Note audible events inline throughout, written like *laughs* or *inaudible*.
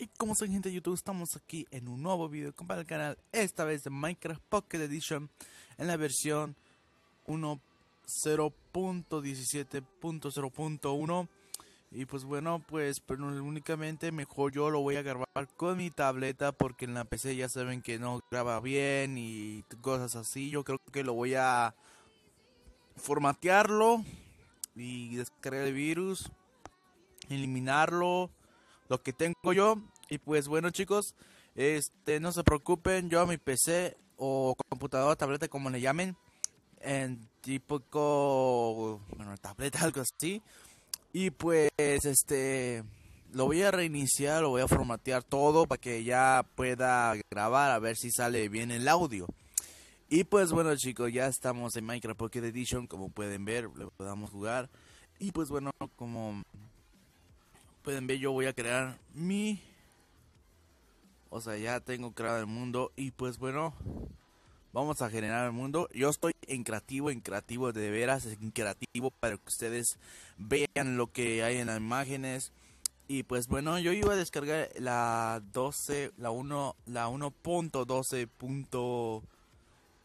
Y como soy gente de YouTube, estamos aquí en un nuevo video para el canal, esta vez de Minecraft Pocket Edition, en la versión 1.0.17.0.1. Y pues bueno, pues pero únicamente mejor yo lo voy a grabar con mi tableta porque en la PC ya saben que no graba bien y cosas así. Yo creo que lo voy a formatearlo y descargar el virus, eliminarlo lo que tengo yo. Y pues bueno chicos, este no se preocupen, yo a mi PC o computadora, tableta como le llamen, en tipo. bueno, tableta, *laughs* algo así. Y pues este lo voy a reiniciar, lo voy a formatear todo para que ya pueda grabar a ver si sale bien el audio. Y pues bueno chicos, ya estamos en Minecraft Pocket Edition, como pueden ver, le podamos jugar. Y pues bueno, como pueden ver, yo voy a crear mi... O sea, ya tengo creado el mundo y pues bueno, vamos a generar el mundo. Yo estoy en creativo, en creativo de veras, en creativo para que ustedes vean lo que hay en las imágenes. Y pues bueno, yo iba a descargar la 12, la 1, la 1.12.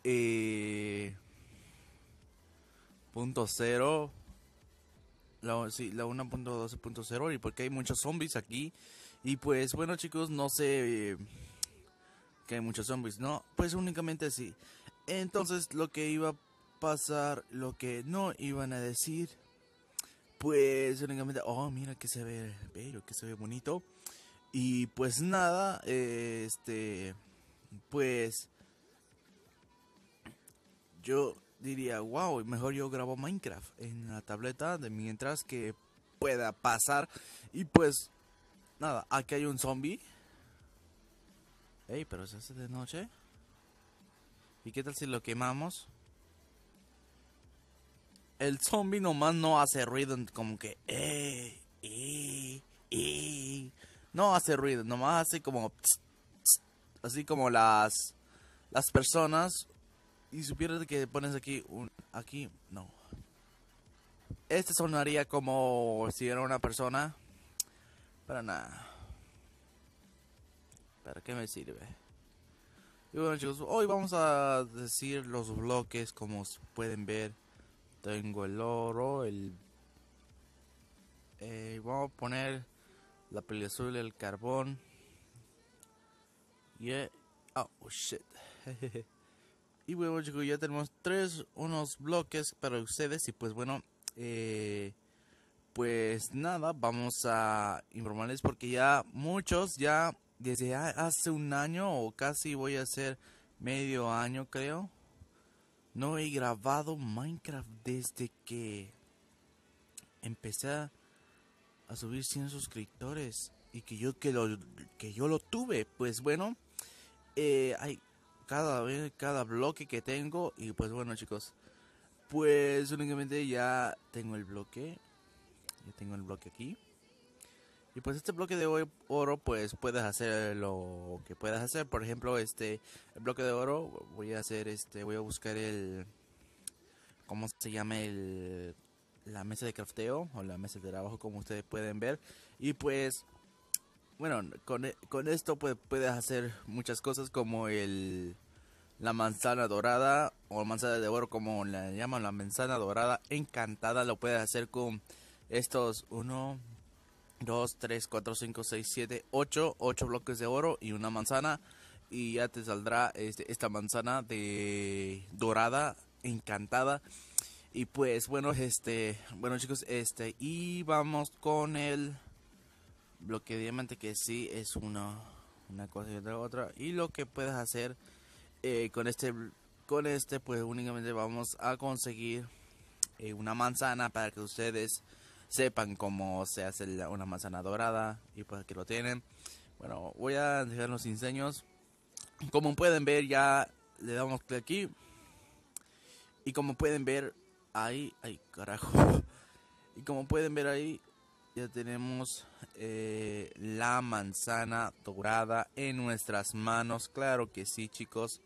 Eh, punto la, sí, la 1.12.0 y porque hay muchos zombies aquí. Y pues bueno chicos, no sé eh, que hay muchos zombies, ¿no? Pues únicamente sí Entonces lo que iba a pasar, lo que no iban a decir, pues únicamente, oh mira que se ve bello, que se ve bonito. Y pues nada, este, pues yo diría, wow, mejor yo grabo Minecraft en la tableta de mientras que pueda pasar. Y pues, nada, aquí hay un zombie. Ey, pero se hace de noche. ¿Y qué tal si lo quemamos? El zombie nomás no hace ruido, como que, No hace ruido, nomás hace como, así como las, las personas y supieras que pones aquí un... Aquí, no. Este sonaría como si era una persona. Para nada. ¿Para qué me sirve? Y bueno chicos, hoy vamos a decir los bloques como pueden ver. Tengo el oro, el... Eh, vamos a poner la peli azul, el carbón. y Oh shit. *laughs* Y bueno chicos, ya tenemos tres, unos bloques para ustedes. Y pues bueno, eh, pues nada, vamos a informarles porque ya muchos, ya desde hace un año o casi voy a ser medio año creo. No he grabado Minecraft desde que empecé a, subir 100 suscriptores y que yo que lo que yo lo tuve, pues bueno, eh, hay cada vez, cada bloque que tengo. Y pues bueno, chicos, pues únicamente ya tengo el bloque. Ya tengo el bloque aquí. Y pues este bloque de oro, pues puedes hacer lo que puedas hacer. Por ejemplo, este el bloque de oro, voy a hacer este, voy a buscar el, ¿cómo se llama el, la mesa de crafteo o la mesa de trabajo, como ustedes pueden ver. Y pues bueno, e, con, esto puede, puedes hacer muchas cosas como el la manzana dorada o manzana de oro como la llaman la manzana dorada encantada lo puedes hacer con estos 1 2 3 4 5 6 7 8 8 bloques de oro y una manzana y ya te saldrá este, esta manzana de dorada encantada y pues bueno este bueno chicos este y vamos con el bloque de diamante que sí es una una cosa y otra otra. Y lo que puedes hacer eh, con este con este pues únicamente vamos a conseguir eh, una manzana para que ustedes sepan cómo se hace una manzana dorada y pues que lo tienen bueno voy a dejar los enseños como pueden ver ya le damos clic aquí y como pueden ver ahí ay carajo *laughs* y como pueden ver ahí ya tenemos eh, la manzana dorada en nuestras manos. Claro que sí, chicos.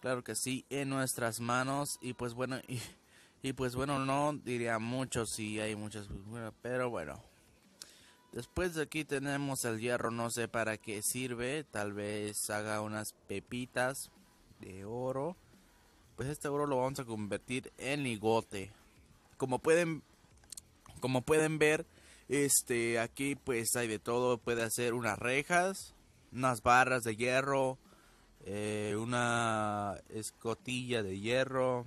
Claro que sí, en nuestras manos. Y pues bueno, y, pues bueno, no diría mucho si hay muchas. Pues, pero bueno. Después de aquí tenemos el hierro, no sé para qué sirve. Tal vez haga unas pepitas de oro. Pues este oro lo vamos a convertir en ligote. Como pueden, como pueden ver este, aquí pues hay de todo, puede hacer unas rejas, unas barras de hierro, eh, una escotilla de hierro,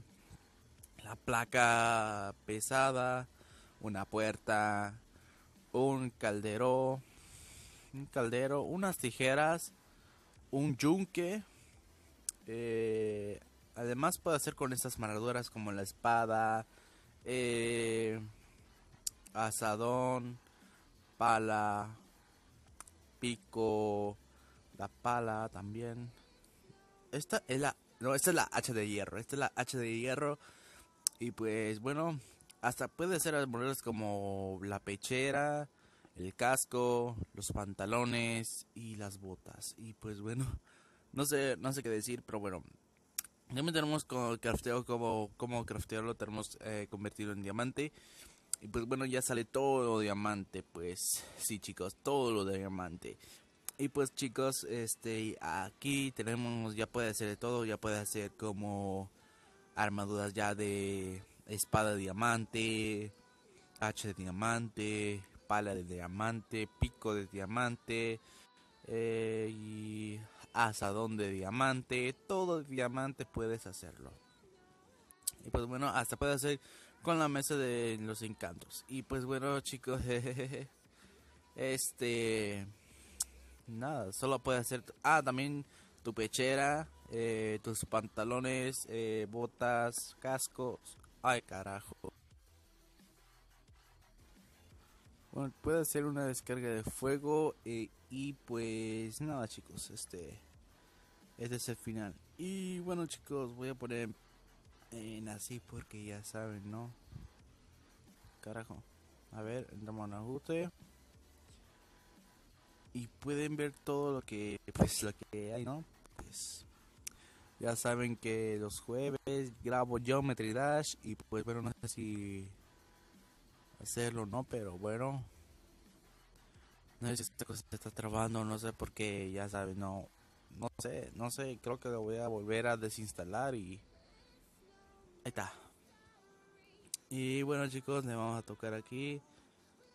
la placa pesada, una puerta, un caldero, un caldero, unas tijeras, un yunque. Eh, además puede hacer con estas maraduras como la espada, eh, Asadón, pala, pico, la pala también. Esta es la. No, esta es la hacha de hierro. Esta es la hacha de hierro. Y pues bueno, hasta puede ser modelos como la pechera, el casco, los pantalones y las botas. Y pues bueno, *laughs* no sé, no sé qué decir, pero bueno. También tenemos con crafteo como, como craftearlo, tenemos eh, convertido en diamante. Y pues bueno, ya sale todo diamante, pues sí chicos, todo lo de diamante. Y pues chicos, este aquí tenemos, ya puede hacer de todo, ya puede hacer como armaduras ya de espada de diamante, hacha de diamante, pala de diamante, pico de diamante, eh, y asadón de diamante, todo de diamante puedes hacerlo. Y pues bueno, hasta puede hacer con la mesa de los encantos. Y pues bueno, chicos, *laughs* este nada, solo puede hacer ah también tu pechera, eh, tus pantalones, eh, botas, cascos. Ay, carajo. puede hacer una descarga de fuego eh, y pues nada, chicos, este este es el final. Y bueno, chicos, voy a poner en así porque ya saben, ¿no? Carajo. A ver, entramos en ajuste. Y pueden ver todo lo que, pues, lo que hay, ¿no? Pues, ya saben que los jueves grabo Geometry Dash y pues bueno, no sé si hacerlo no, pero bueno. No sé si esta cosa se está trabando, no sé por qué, ya saben, no. No sé, no sé, creo que lo voy a volver a desinstalar y Ahí está. Y bueno chicos, le vamos a tocar aquí.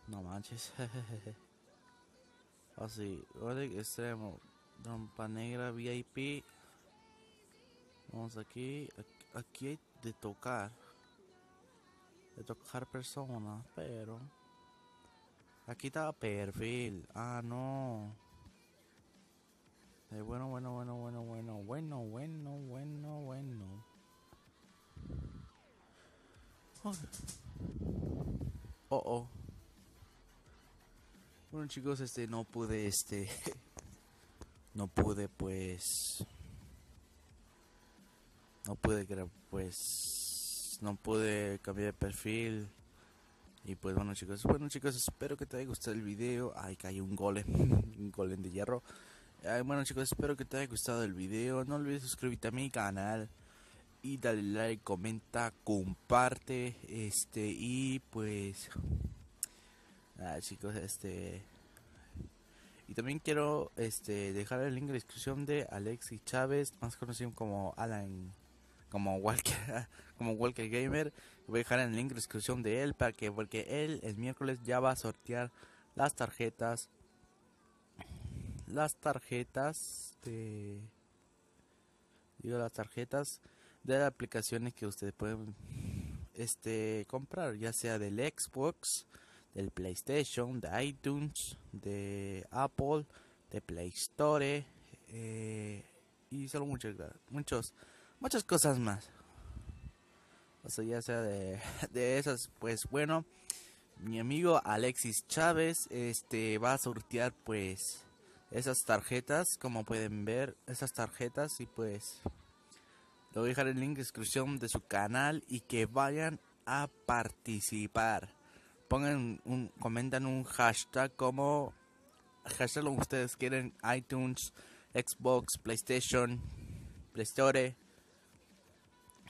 No manches. *laughs* Así, vale, extremo. trompa negra VIP. Vamos aquí. Aquí hay de tocar. De tocar personas, pero... Aquí está perfil. Ah, no. Eh, bueno, bueno, bueno, bueno, bueno, bueno, bueno, bueno. Oh, oh. Bueno chicos, este no pude, este... *laughs* no pude pues... No pude pues... No pude cambiar de perfil. Y pues bueno chicos, bueno chicos, espero que te haya gustado el video. Ay, cayó un golem, *laughs* un golem de hierro. bueno chicos, espero que te haya gustado el video. No olvides suscribirte a mi canal y dale like, comenta, comparte, este y pues nada ah, chicos, este y también quiero este dejar el link de descripción de Alexis Chávez, más conocido como Alan como Walker, *laughs* como Walker Gamer. Voy a dejar el link de descripción de él para que porque él el miércoles ya va a sortear las tarjetas las tarjetas digo las tarjetas de aplicaciones que ustedes pueden este, comprar, ya sea del Xbox, del PlayStation, de iTunes, de Apple, de Play Store eh, y solo muchas, muchos, muchas cosas más. O sea, ya sea de, *laughs* de esas, pues bueno, mi amigo Alexis Chávez este, va a sortear pues esas tarjetas, como pueden ver, esas tarjetas y pues le voy a dejar el link de descripción de su canal y que vayan a participar. Pongan un, comentan un hashtag como hashtag lo que ustedes quieren, iTunes, Xbox, PlayStation, Play Store.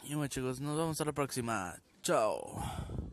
Y bueno chicos, nos vemos a la próxima. Chao.